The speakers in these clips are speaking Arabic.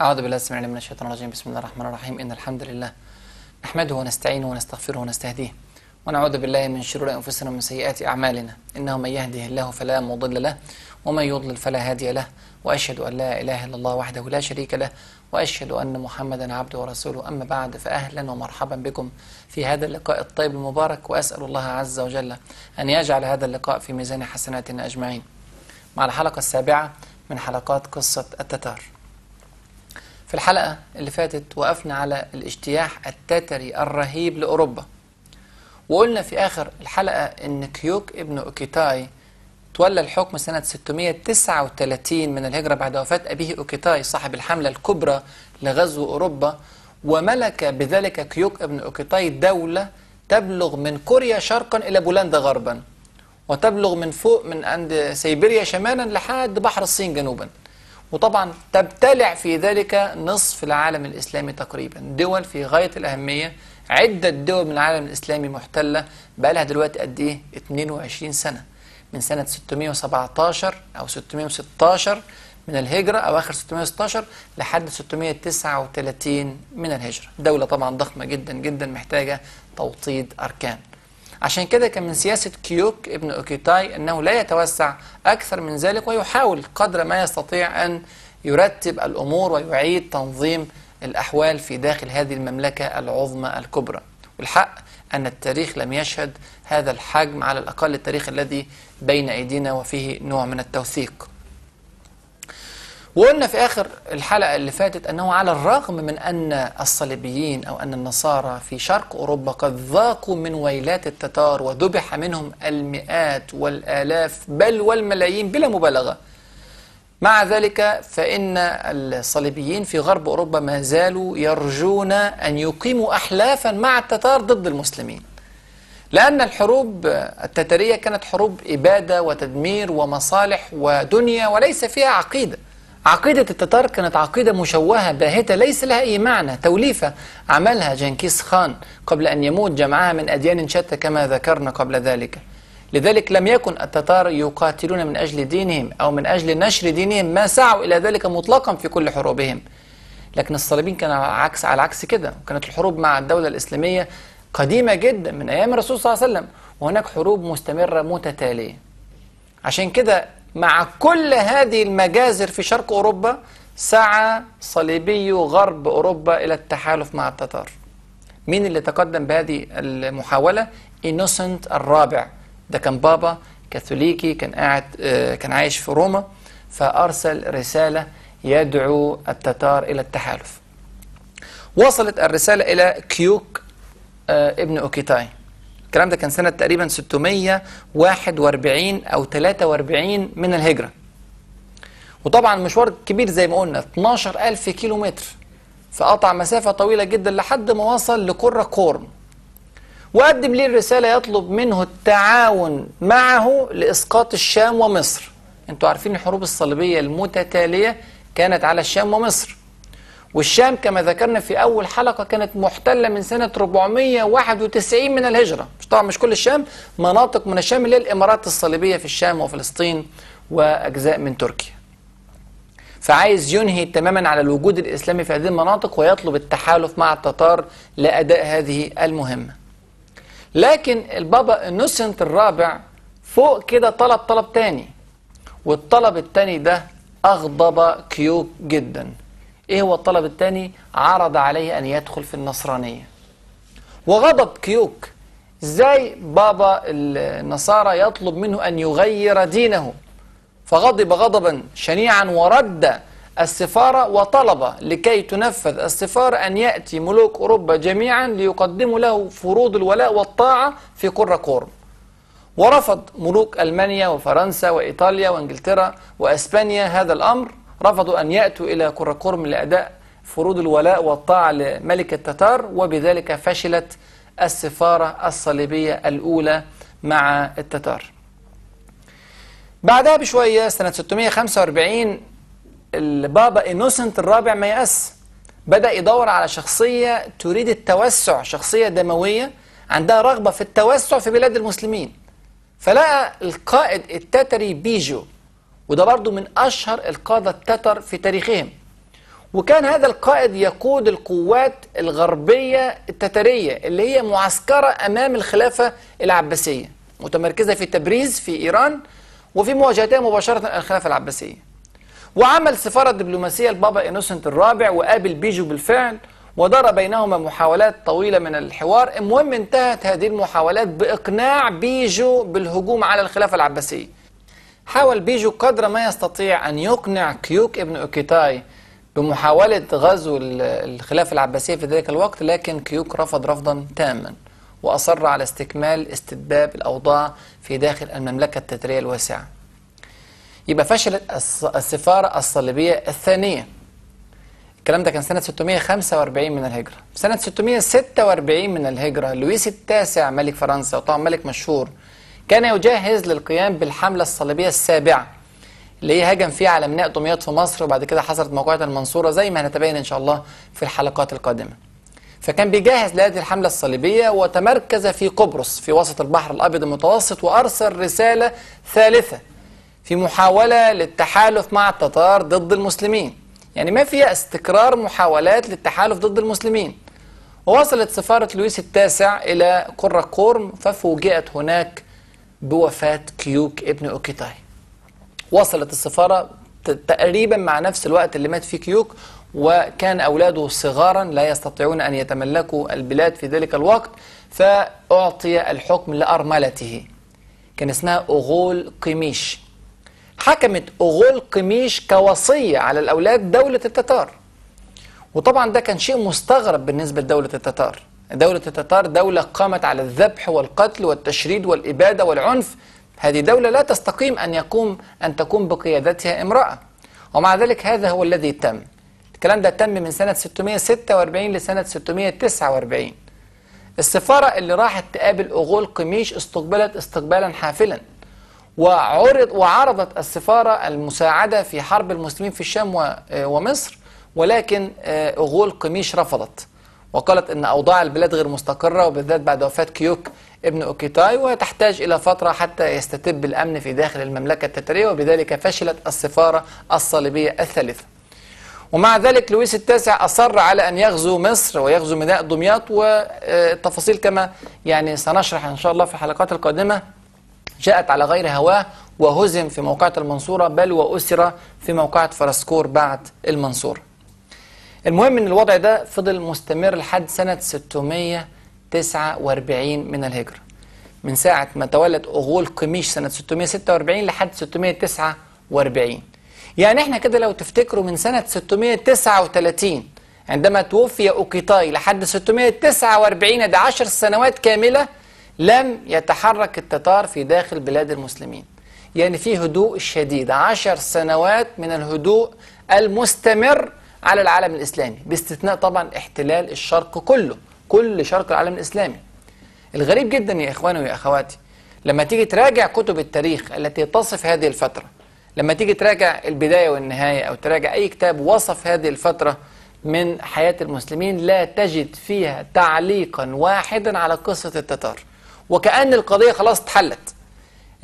أعوذ بالله السميع من الشيطان الرجيم بسم الله الرحمن الرحيم إن الحمد لله نحمده ونستعينه ونستغفره ونستهديه ونعوذ بالله من شرور أنفسنا ومن سيئات أعمالنا إنه من يهده الله فلا مضل له ومن يضلل فلا هادي له وأشهد أن لا إله إلا الله وحده لا شريك له وأشهد أن محمدا عبده ورسوله أما بعد فأهلا ومرحبا بكم في هذا اللقاء الطيب المبارك وأسأل الله عز وجل أن يجعل هذا اللقاء في ميزان حسناتنا أجمعين مع الحلقة السابعة من حلقات قصة التتار في الحلقة اللي فاتت وقفنا على الاجتياح التتري الرهيب لأوروبا وقلنا في آخر الحلقة إن كيوك ابن أوكيتاي تولى الحكم سنة 639 من الهجرة بعد وفاة أبيه أوكيتاي صاحب الحملة الكبرى لغزو أوروبا وملك بذلك كيوك ابن أوكيتاي دولة تبلغ من كوريا شرقا إلى بولندا غربا وتبلغ من فوق من عند سيبيريا شمالا لحد بحر الصين جنوبا وطبعا تبتلع في ذلك نصف العالم الإسلامي تقريبا دول في غاية الأهمية عدة دول من العالم الإسلامي محتلة بقالها دلوقتي قد إيه 22 سنة من سنة 617 أو 616 من الهجرة أو آخر 616 لحد 639 من الهجرة دولة طبعا ضخمة جدا جدا محتاجة توطيد أركان عشان كده كان من سياسة كيوك ابن أوكيتاي أنه لا يتوسع أكثر من ذلك ويحاول قدر ما يستطيع أن يرتب الأمور ويعيد تنظيم الأحوال في داخل هذه المملكة العظمى الكبرى والحق أن التاريخ لم يشهد هذا الحجم على الأقل التاريخ الذي بين أيدينا وفيه نوع من التوثيق وقلنا في آخر الحلقة اللي فاتت أنه على الرغم من أن الصليبيين أو أن النصارى في شرق أوروبا قد ذاقوا من ويلات التتار وذبح منهم المئات والآلاف بل والملايين بلا مبالغة مع ذلك فإن الصليبيين في غرب أوروبا ما زالوا يرجون أن يقيموا أحلافا مع التتار ضد المسلمين لأن الحروب التتارية كانت حروب إبادة وتدمير ومصالح ودنيا وليس فيها عقيدة عقيدة التتار كانت عقيدة مشوهة باهتة ليس لها أي معنى توليفة عملها جنكيز خان قبل أن يموت جمعها من أديان شتى كما ذكرنا قبل ذلك لذلك لم يكن التتار يقاتلون من أجل دينهم أو من أجل نشر دينهم ما سعوا إلى ذلك مطلقا في كل حروبهم لكن الصليبين كان عكس على عكس كده وكانت الحروب مع الدولة الإسلامية قديمة جدا من أيام الرسول صلى الله عليه وسلم وهناك حروب مستمرة متتالية عشان كده مع كل هذه المجازر في شرق أوروبا سعى صليبي غرب أوروبا إلى التحالف مع التتار مين اللي تقدم بهذه المحاولة؟ إنوسنت الرابع ده كان بابا كاثوليكي كان قاعد آه، كان عايش في روما فأرسل رسالة يدعو التتار إلى التحالف وصلت الرسالة إلى كيوك آه، ابن أوكيتاي الكلام ده كان سنة تقريبا 641 أو 43 من الهجرة وطبعا مشوار كبير زي ما قلنا 12000 كيلو متر فقطع مسافة طويلة جدا لحد ما وصل لقرة كورن وقدم ليه الرسالة يطلب منه التعاون معه لإسقاط الشام ومصر انتوا عارفين الحروب الصليبية المتتالية كانت على الشام ومصر والشام كما ذكرنا في أول حلقة كانت محتلة من سنة 491 من الهجرة مش طبعا مش كل الشام مناطق من الشام اللي هي الإمارات الصليبية في الشام وفلسطين وأجزاء من تركيا فعايز ينهي تماما على الوجود الإسلامي في هذه المناطق ويطلب التحالف مع التتار لأداء هذه المهمة لكن البابا إنوسنت الرابع فوق كده طلب طلب تاني والطلب التاني ده أغضب كيوك جداً إيه هو الطلب الثاني عرض عليه أن يدخل في النصرانية وغضب كيوك إزاي بابا النصارى يطلب منه أن يغير دينه فغضب غضبا شنيعا ورد السفارة وطلب لكي تنفذ السفارة أن يأتي ملوك أوروبا جميعا ليقدموا له فروض الولاء والطاعة في كورم ورفض ملوك ألمانيا وفرنسا وإيطاليا وإنجلترا وأسبانيا هذا الأمر رفضوا أن يأتوا إلى كراكورم لأداء فروض الولاء والطاعة لملك التتار وبذلك فشلت السفارة الصليبية الأولى مع التتار بعدها بشوية سنة 645 البابا إنوسنت الرابع ما يأس بدأ يدور على شخصية تريد التوسع شخصية دموية عندها رغبة في التوسع في بلاد المسلمين فلقى القائد التتري بيجو وده برضو من أشهر القادة التتر في تاريخهم وكان هذا القائد يقود القوات الغربية التترية اللي هي معسكرة أمام الخلافة العباسية متمركزة في تبريز في إيران وفي مواجهتها مباشرة الخلافة العباسية وعمل سفارة دبلوماسية البابا إنوسنت الرابع وقابل بيجو بالفعل ودار بينهما محاولات طويلة من الحوار المهم انتهت هذه المحاولات بإقناع بيجو بالهجوم على الخلافة العباسية حاول بيجو قدر ما يستطيع أن يقنع كيوك ابن أوكيتاي بمحاولة غزو الخلافة العباسية في ذلك الوقت لكن كيوك رفض رفضا تاما وأصر على استكمال استتباب الأوضاع في داخل المملكة التترية الواسعة يبقى فشلت السفارة الصليبية الثانية الكلام ده كان سنة 645 من الهجرة سنة 646 من الهجرة لويس التاسع ملك فرنسا وطبعا ملك مشهور كان يجهز للقيام بالحملة الصليبية السابعة اللي هي هاجم فيها على ميناء دمياط في مصر وبعد كده حصلت موقعة المنصورة زي ما هنتبين إن شاء الله في الحلقات القادمة فكان بيجهز لهذه الحملة الصليبية وتمركز في قبرص في وسط البحر الأبيض المتوسط وأرسل رسالة ثالثة في محاولة للتحالف مع التتار ضد المسلمين يعني ما فيها استكرار محاولات للتحالف ضد المسلمين ووصلت سفارة لويس التاسع إلى قرى قورم ففوجئت هناك بوفاة كيوك ابن أوكيتاي وصلت السفارة تقريبا مع نفس الوقت اللي مات فيه كيوك وكان أولاده صغارا لا يستطيعون أن يتملكوا البلاد في ذلك الوقت فأعطي الحكم لأرملته كان اسمها أغول قميش حكمت أغول قميش كوصية على الأولاد دولة التتار وطبعا ده كان شيء مستغرب بالنسبة لدولة التتار دولة التتار دولة قامت على الذبح والقتل والتشريد والإبادة والعنف هذه دولة لا تستقيم أن يقوم أن تقوم بقيادتها امرأة ومع ذلك هذا هو الذي تم الكلام ده تم من سنة 646 لسنة 649 السفارة اللي راحت تقابل أغول قميش استقبلت استقبالا حافلا وعرض وعرضت السفارة المساعدة في حرب المسلمين في الشام آه، ومصر ولكن آه، أغول قميش رفضت وقالت أن أوضاع البلاد غير مستقرة وبالذات بعد وفاة كيوك ابن أوكيتاي وتحتاج إلى فترة حتى يستتب الأمن في داخل المملكة التتريه وبذلك فشلت السفارة الصليبية الثالثة ومع ذلك لويس التاسع أصر على أن يغزو مصر ويغزو ميناء دمياط والتفاصيل كما يعني سنشرح إن شاء الله في الحلقات القادمة جاءت على غير هواه وهزم في موقعة المنصورة بل وأسر في موقعة فرسكور بعد المنصورة المهم ان الوضع ده فضل مستمر لحد سنة 649 من الهجرة من ساعة ما تولد أغول قميش سنة 646 لحد 649 يعني احنا كده لو تفتكروا من سنة 639 عندما توفي أوكيتاي لحد 649 ده 10 سنوات كاملة لم يتحرك التتار في داخل بلاد المسلمين يعني في هدوء شديد 10 سنوات من الهدوء المستمر على العالم الإسلامي باستثناء طبعا احتلال الشرق كله كل شرق العالم الإسلامي الغريب جدا يا إخواني ويا أخواتي لما تيجي تراجع كتب التاريخ التي تصف هذه الفترة لما تيجي تراجع البداية والنهاية أو تراجع أي كتاب وصف هذه الفترة من حياة المسلمين لا تجد فيها تعليقا واحدا على قصة التتار وكأن القضية خلاص اتحلت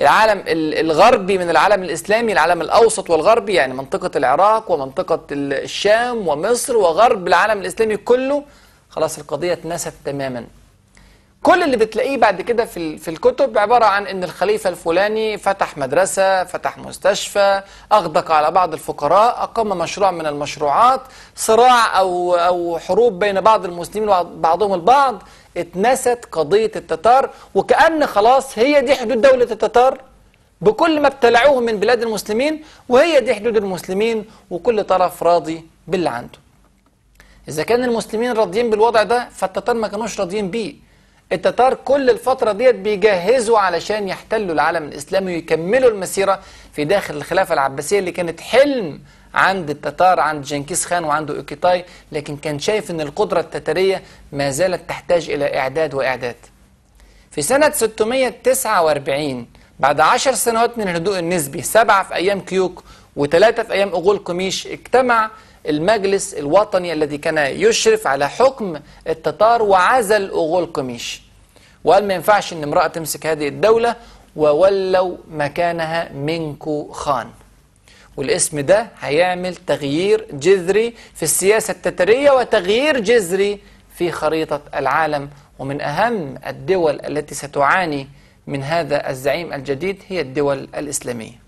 العالم الغربي من العالم الإسلامي العالم الأوسط والغربي يعني منطقة العراق ومنطقة الشام ومصر وغرب العالم الإسلامي كله خلاص القضية اتنست تماما كل اللي بتلاقيه بعد كده في في الكتب عباره عن ان الخليفه الفلاني فتح مدرسه، فتح مستشفى، اغدق على بعض الفقراء، اقام مشروع من المشروعات، صراع او او حروب بين بعض المسلمين وبعضهم البعض، اتنست قضية التتار وكأن خلاص هي دي حدود دولة التتار بكل ما ابتلعوه من بلاد المسلمين وهي دي حدود المسلمين وكل طرف راضي باللي عنده إذا كان المسلمين راضيين بالوضع ده فالتتار ما كانوش راضيين بيه التتار كل الفترة ديت بيجهزوا علشان يحتلوا العالم الإسلامي ويكملوا المسيرة في داخل الخلافة العباسية اللي كانت حلم عند التتار عند جنكيز خان وعنده أوكيتاي لكن كان شايف أن القدرة التتاريه ما زالت تحتاج إلى إعداد وإعداد في سنة 649 بعد عشر سنوات من الهدوء النسبي سبعة في أيام كيوك وثلاثة في أيام أغول كوميش اجتمع المجلس الوطني الذي كان يشرف على حكم التتار وعزل أغول كوميش وقال ما ينفعش أن امرأة تمسك هذه الدولة وولوا مكانها منكو خان والاسم ده هيعمل تغيير جذري في السياسة التترية وتغيير جذري في خريطة العالم ومن أهم الدول التي ستعاني من هذا الزعيم الجديد هي الدول الإسلامية